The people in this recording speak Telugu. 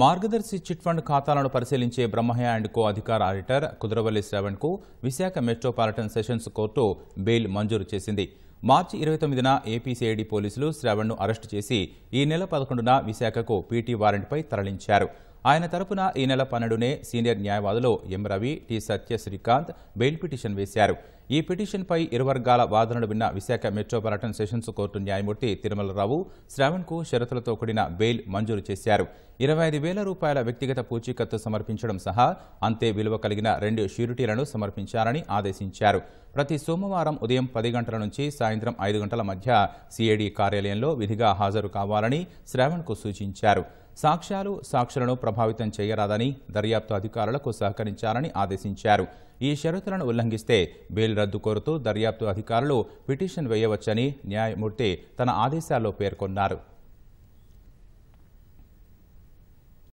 మార్గదర్శి చిట్ ఫండ్ ఖాతాలను పరిశీలించే బ్రహ్మయ్య అండ్ కో అధికార ఆడిటర్ శ్రవణ్ శ్రవణ్కు Visakha metropolitan sessions court bail మంజూరు చేసింది మార్చి ఇరవై తొమ్మిదిన ఏపీసీఐడి పోలీసులు శ్రవణ్ను అరెస్టు చేసి ఈ నెల పదకొండున విశాఖకు పీటీ వారెంట్పై తరలించారు ఆయన తరపున ఈ నెల పన్నెండునే సీనియర్ న్యాయవాదులు M Ravi T Satya Srikanth bail petition వేశారు ఈ పిటిషన్పై ఇరువర్గాల వాదనలు విన్న విశాఖ మెట్రోపాలిటన్ సెషన్స్ కోర్టు న్యాయమూర్తి తిరుమలరావు శ్రావణ్కు షరతులతో కూడిన బెయిల్ మంజూరు చేశారు ఇరవై ఐదు వేల రూపాయల వ్యక్తిగత పూచీకత్తు సమర్పించడం సహా అంతే విలువ కలిగిన రెండు ష్యూరిటీలను సమర్పించాలని ఆదేశించారు ప్రతి సోమవారం ఉదయం పది గంటల నుంచి సాయంత్రం ఐదు గంటల మధ్య సిఐడి కార్యాలయంలో విధిగా హాజరు కావాలని శ్రావణ్కు సూచించారు సాక్ష్యాలు సాక్షులను ప్రభావితం చేయరాదని దర్యాప్తు అధికారులకు సహకరించాలని ఆదేశించారు ఈ షరతులను ఉల్లంఘిస్తే బెయిల్ రద్దు కోరుతూ దర్యాప్తు అధికారులు పిటిషన్ వేయవచ్చని న్యాయమూర్తి తన ఆదేశాల్లో పేర్కొన్నారు